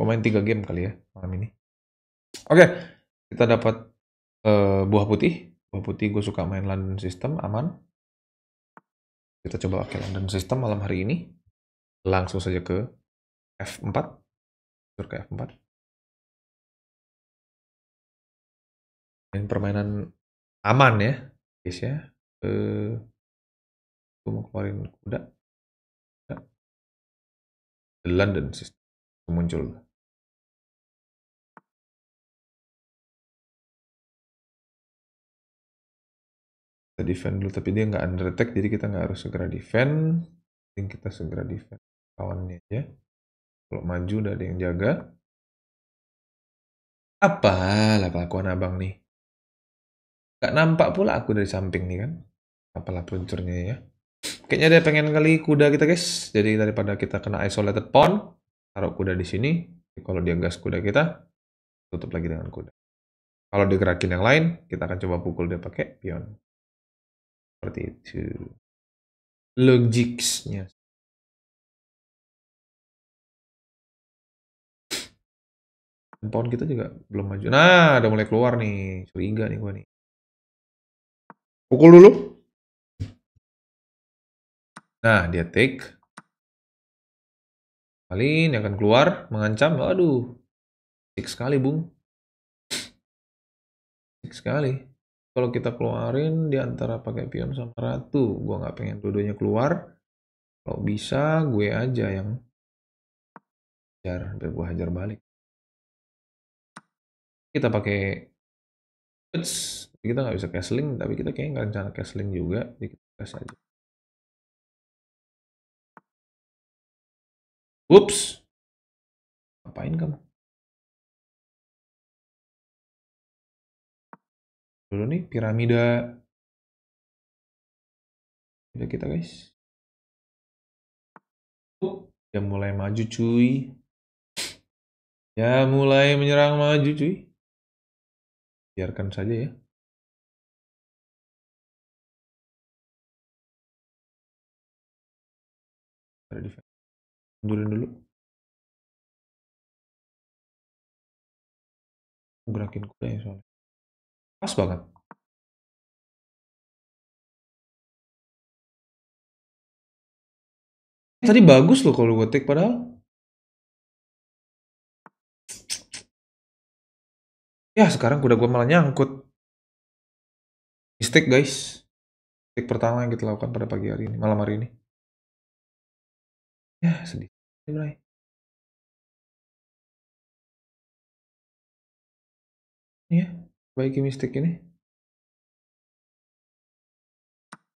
gue main tiga game kali ya malam ini oke okay. kita dapat uh, buah putih buah putih gue suka main London System aman kita coba pakai London System malam hari ini langsung saja ke F4 Sur ke F4 main permainan aman ya guys ya Uh, eh, gue mau keluarin kuda The London System muncul kita defend dulu tapi dia nggak under attack jadi kita nggak harus segera defend mending kita segera defend lawannya ya kalau maju udah ada yang jaga apa apalah kelakuan abang nih nggak nampak pula aku dari samping nih kan apalah peluncurnya ya kayaknya dia pengen kali kuda kita guys jadi daripada kita kena isolated pawn taruh kuda di sini kalau dia gas kuda kita tutup lagi dengan kuda kalau digerakin yang lain kita akan coba pukul dia pakai pion seperti itu logiknya compound kita juga belum maju nah udah mulai keluar nih curiga nih gua nih pukul dulu nah dia take kali ini akan keluar mengancam aduh six sekali bung six sekali kalau kita keluarin di antara pakai pion sama ratu gue nggak pengen dua-duanya keluar kalau bisa gue aja yang hajar biar gue hajar balik kita pakai Eits, kita nggak bisa castling tapi kita kayaknya nggak rencana castling juga jadi kita cast aja Ups. Ngapain kamu? dulu nih piramida udah kita guys ya mulai maju cuy ya mulai menyerang maju cuy biarkan saja ya mundurin dulu gerakin kuda ya soalnya Pas banget. Eh, tadi bagus loh kalau gue take padahal. Ya sekarang kuda gue malah nyangkut. Mistake guys. Mistake pertama yang kita lakukan pada pagi hari ini, malam hari ini. Ya sedih. ini Ya. baik mistik ini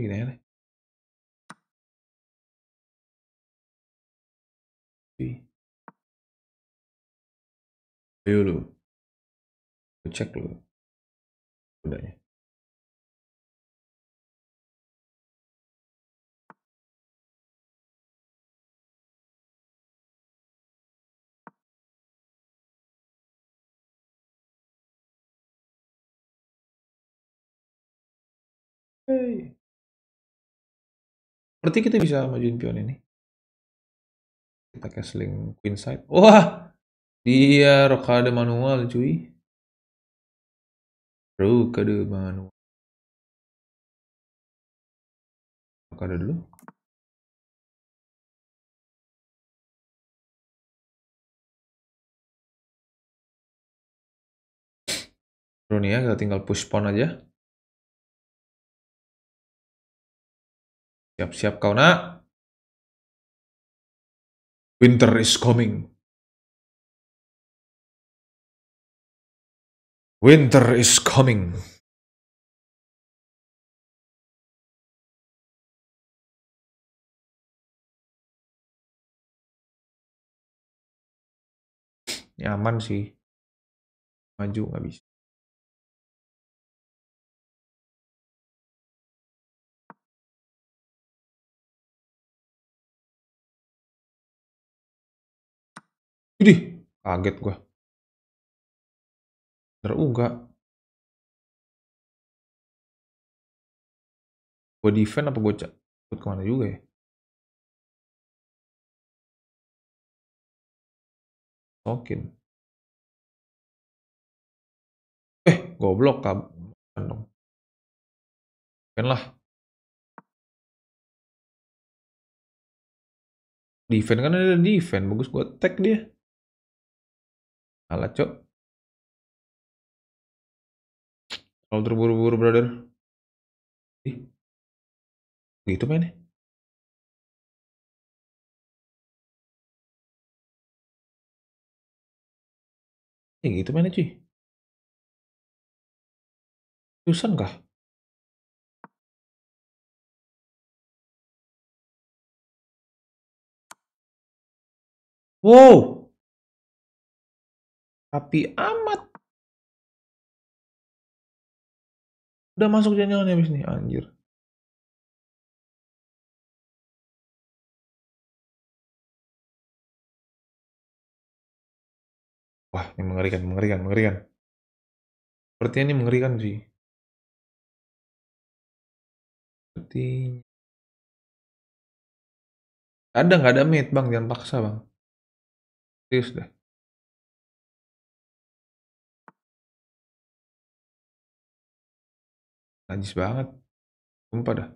gini ya nih ayo lu cek Berarti kita bisa majuin pion ini. Kita castling queen side. Wah, dia rokade manual cuy. Rokade manual. Rokade dulu. Runia kita tinggal push pawn aja. Siap-siap kau nak. Winter is coming. Winter is coming. Nyaman sih. Maju nggak bisa. Jadi kaget gua. Bener uga. Gua defend apa gue gua cabut kemana juga ya? Token. Eh, goblok kab. Dong. Defend lah. Defend kan ada defend, bagus gua tag dia. Alat, cok. Kalau terburu-buru, brother. Ih. Gitu mainnya. Ya gitu mainnya, cuy. Susan kah? Wow! Tapi amat. Udah masuk jalan-jalan habis nih, anjir. Wah, ini mengerikan, mengerikan, mengerikan. Sepertinya ini mengerikan sih. Seperti... Ada, nggak ada mid, bang. Jangan paksa, bang. Serius deh. Najis banget. Sumpah dah.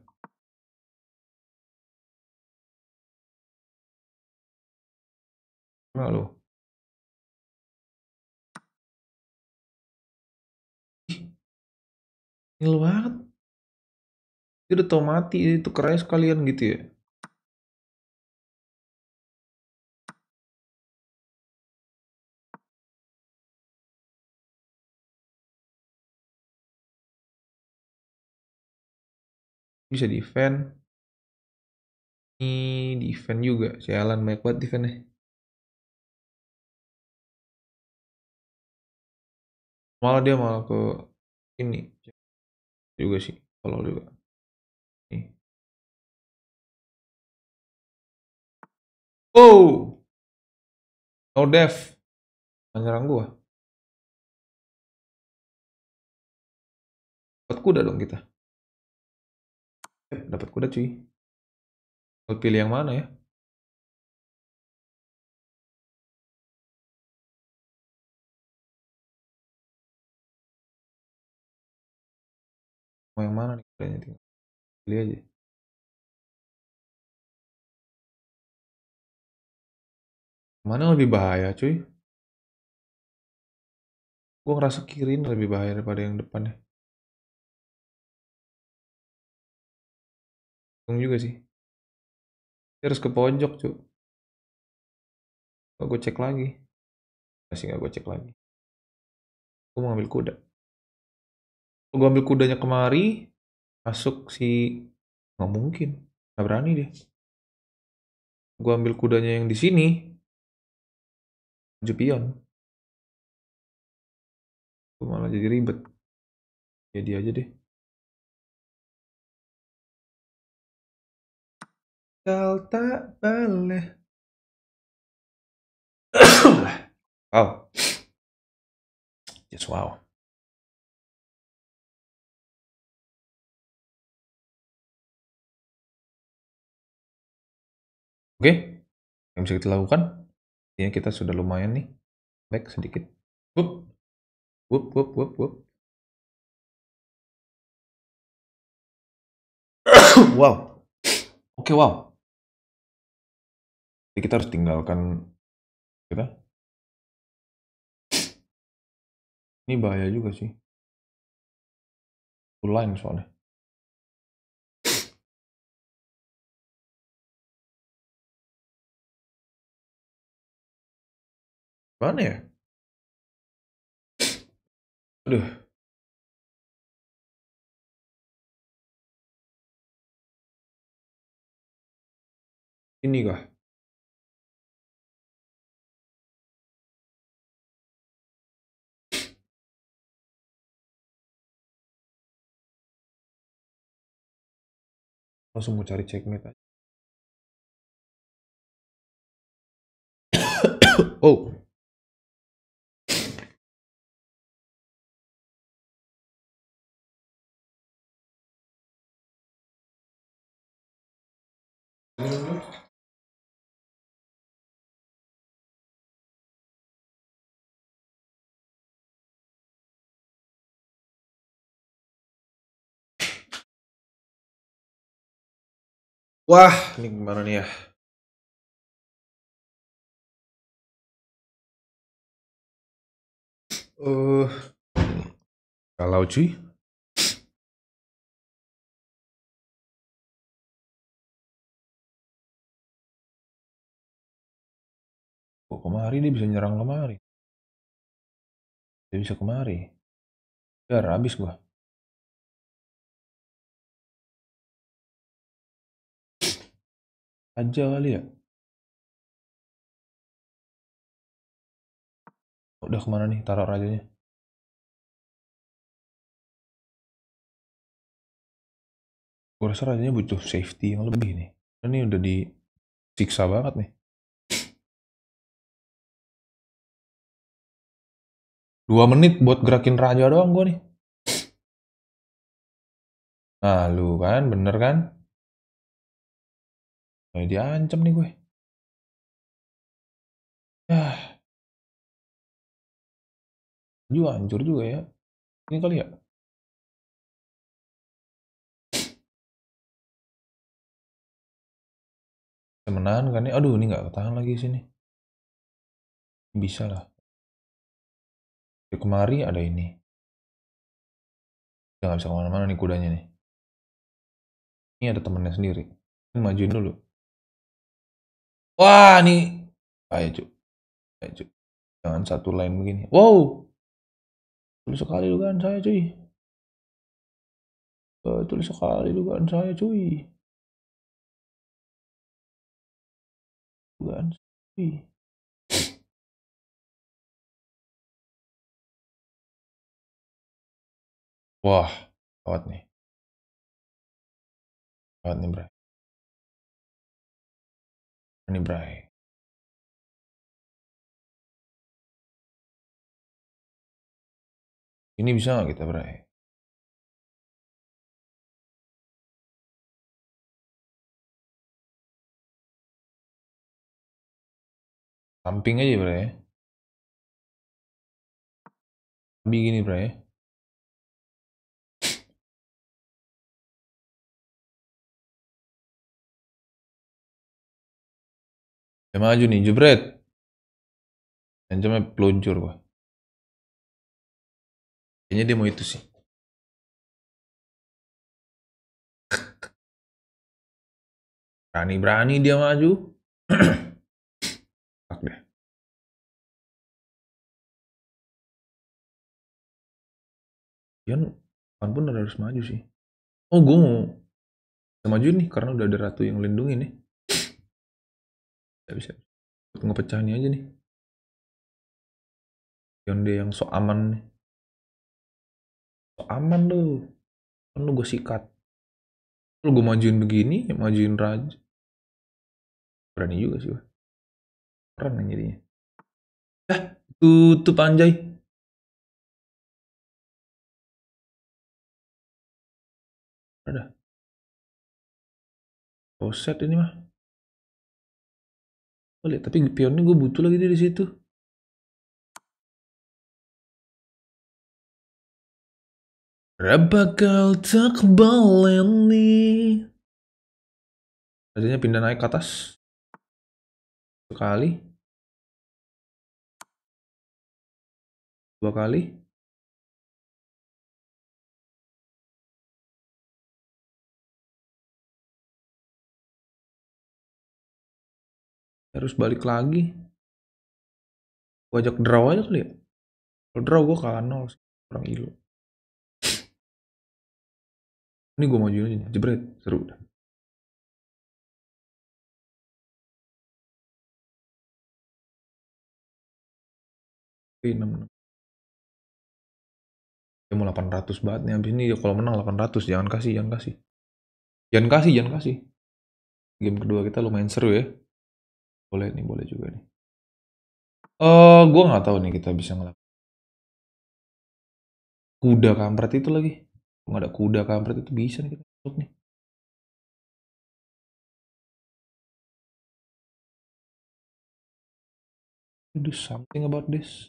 Nah, lo. Ini banget. Itu udah tau mati, itu keras sekalian gitu ya. bisa defend ini defend juga Alan banyak banget defendnya malah dia malah ke ini juga sih kalau juga nih oh no def menyerang gua buat kuda dong kita Dapat kuda cuy. Mau pilih yang mana ya? Mau yang mana nih kudanya tuh? Pilih aja. Mana lebih bahaya cuy? Gue ngerasa kiri lebih bahaya daripada yang depannya. Untung juga sih. Dia harus ke pojok, cu. Gak gue cek lagi. Masih gak gue cek lagi. Gue mau ambil kuda. Gue ambil kudanya kemari, masuk si... Gak mungkin. Gak berani dia. Gue ambil kudanya yang di sini. Maju pion. Gue malah jadi ribet. Jadi ya aja deh. tak boleh wow. Just wow. Oke, okay. yang bisa kita lakukan, ya kita sudah lumayan nih, back sedikit. Wup, wup, wup, wup, wup. wow, oke okay, wow. Jadi kita harus tinggalkan kita. Ini bahaya juga sih. Full Line soalnya. Mana ya? Aduh. Ini kah? langsung mau cari checkmate aja. oh Thank mm -hmm. you. Wah, ini gimana nih ya? Uh, eh, kalau cuy. Kok kemari dia bisa nyerang kemari? Dia bisa kemari. Biar habis gua. Aja kali ya. Udah kemana nih taruh rajanya? Gue rasa rajanya butuh safety yang lebih nih. Ini udah disiksa banget nih. Dua menit buat gerakin raja doang gue nih. Nah, lu kan, bener kan? dia diancam nih gue. ya, Juga hancur juga ya. Ini kali ya. Semenan, kan ini. Ya? Aduh, ini nggak ketahan lagi sini. Bisa lah. Di kemari ada ini. Jangan bisa kemana-mana nih kudanya nih. Ini ada temennya sendiri. Ini Majuin dulu. Wah, ini. Ayo, Cuk. Ayo, Cuk. Jangan satu line begini. Wow. Tulis sekali dugaan saya, cuy. Eh, tulis sekali dugaan saya, cuy. Dugaan saya, cuy. Wah, kuat nih. kuat nih, bro. Ini Bray. Ini bisa nggak kita Bray? Samping aja Bray. Begini Bray. Dia maju nih, jebret. Ancamnya peluncur gua. Kayaknya dia mau itu sih. Berani-berani dia maju. Fuck deh. pun kapanpun harus maju sih. Oh, gue mau maju nih karena udah ada ratu yang lindungi nih bisa ngepecah nih aja nih yang dia yang sok aman nih sok aman lu kan lu gue sikat lu gue majuin begini ya majuin raj berani juga sih gue keren jadinya dah tutup anjay ada set ini mah Balik, oh, tapi pionnya gue butuh lagi dari situ. Rabba tak baleni. Tadinya pindah naik ke atas. Sekali. Dua kali. harus balik lagi gue ajak draw aja kali ya kalau draw gue kalah nol kurang ilu ini gue majuin aja nih jebret seru dah enam ya mau 800 banget nih Abis ini ya kalau menang 800 jangan kasih jangan kasih jangan kasih jangan kasih game kedua kita lumayan seru ya boleh nih, boleh juga nih. Eh, gua nggak tahu nih kita bisa ngelakuin. Kuda kampret itu lagi. Nggak ada kuda kampret itu bisa nih kita masuk nih. do something about this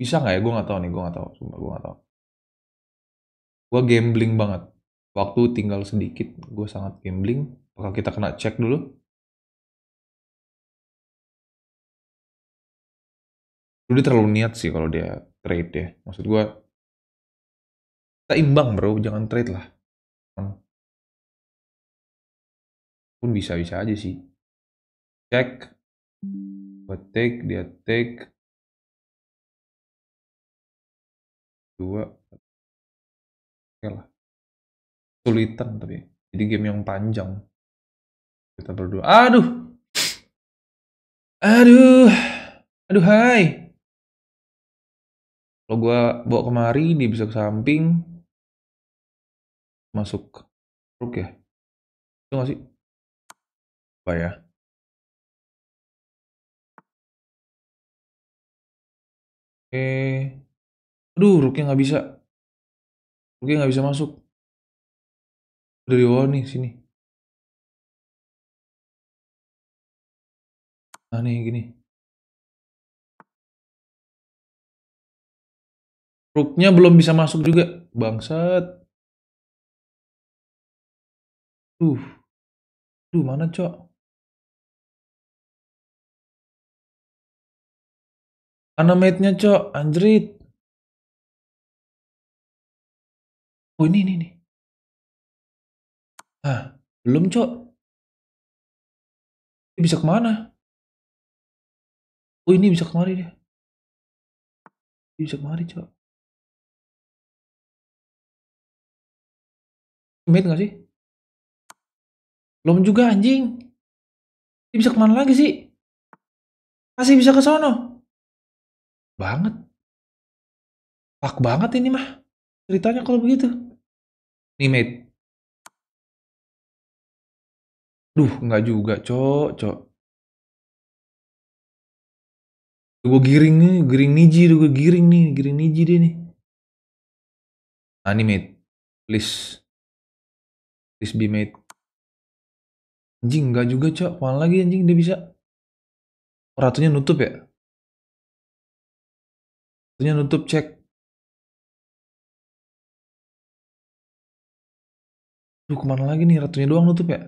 bisa nggak ya gue nggak tahu nih gue nggak tahu cuma gue nggak tahu gue gambling banget waktu tinggal sedikit gue sangat gambling apakah kita kena cek dulu Lu dia terlalu niat sih kalau dia trade ya. Maksud gue, kita imbang bro, jangan trade lah. Pun bisa-bisa aja sih. Cek, buat take, dia take. Dua, oke lah. Sulitan tapi. Jadi game yang panjang. Kita berdua. Aduh! Aduh! Aduh, hai! Kalau gue bawa kemari, dia bisa ke samping. Masuk rook ya? Itu gak sih? Apa ya? Oke. Aduh, rooknya nggak bisa. Rooknya gak bisa masuk. Dari bawah nih, sini. Nah nih, gini. Ruknya belum bisa masuk juga. Bangsat. Tuh, Duh, mana, Cok? mate nya Cok. Anjrit. Oh, ini, ini, nih. Ah, belum, Cok. Ini bisa kemana? Oh, ini bisa kemari dia. Ini bisa kemari, Cok. Mid gak sih? Belum juga anjing. Dia bisa kemana lagi sih? Masih bisa ke sono. Banget. Pak banget ini mah. Ceritanya kalau begitu. Nih mid. Duh, nggak juga, cok, cok. Gue giring nih, giring niji, gue giring nih, giring niji dia nih. Animate, nah, please. Please be made. Anjing, nggak juga, Cok. apaan lagi anjing dia bisa. Ratunya nutup ya? Ratunya nutup, cek. Duh, kemana lagi nih? Ratunya doang nutup ya?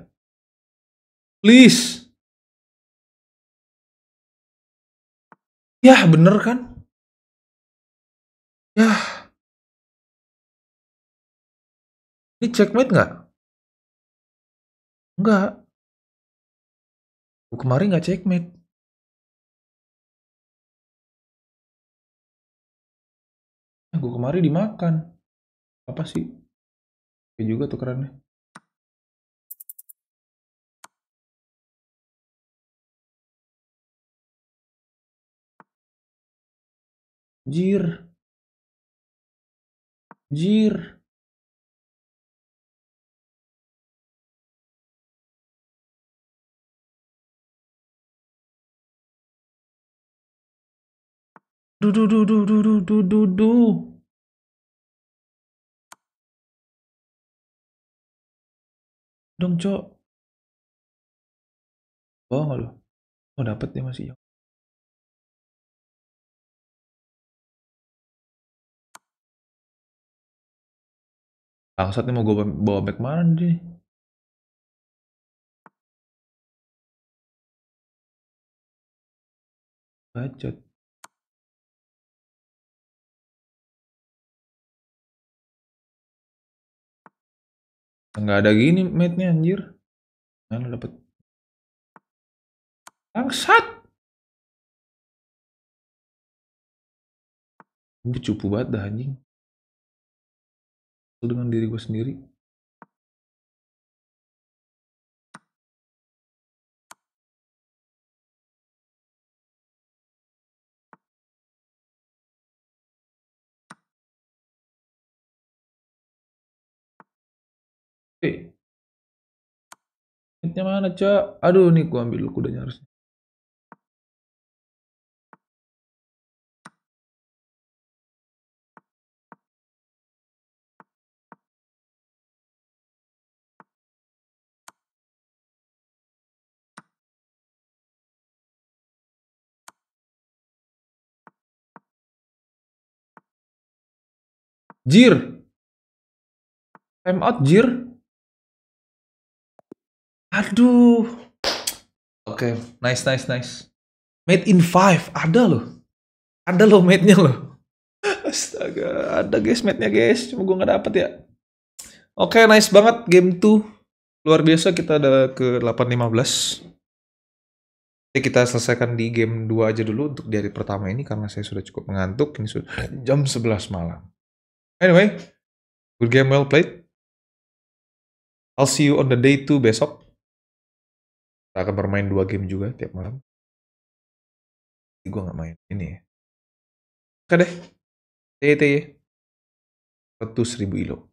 Please! Yah, bener kan? Yah. Ini checkmate nggak? Enggak. Gue kemarin nggak checkmate. Eh, gue kemarin dimakan. Apa sih? Oke iya juga tuh kerennya, Jir. Jir. Du du du du du du du du du. Dong, Cok. Bohong lo. Oh, dapat nih masih jauh. Bangsat nih mau gue bawa back mana nih? Bacot. nggak ada gini mate-nya anjir. kan dapet. Bangsat. Gue cupu banget dah anjing. dengan diri gue sendiri. Oke. mana, Cok? Aduh, nih gua ambil kudanya harusnya. Jir. Time out, Jir. Aduh. Oke, okay. nice, nice, nice. Made in five, ada loh. Ada loh made-nya loh. Astaga, ada guys made-nya guys. Cuma gue gak dapet ya. Oke, okay, nice banget game 2. Luar biasa kita ada ke 8.15. Jadi kita selesaikan di game 2 aja dulu untuk di hari pertama ini karena saya sudah cukup mengantuk. Ini sudah jam 11 malam. Anyway, good game well played. I'll see you on the day 2 besok kita akan bermain dua game juga tiap malam gue nggak main ini ya oke deh TT e ratus ribu ilo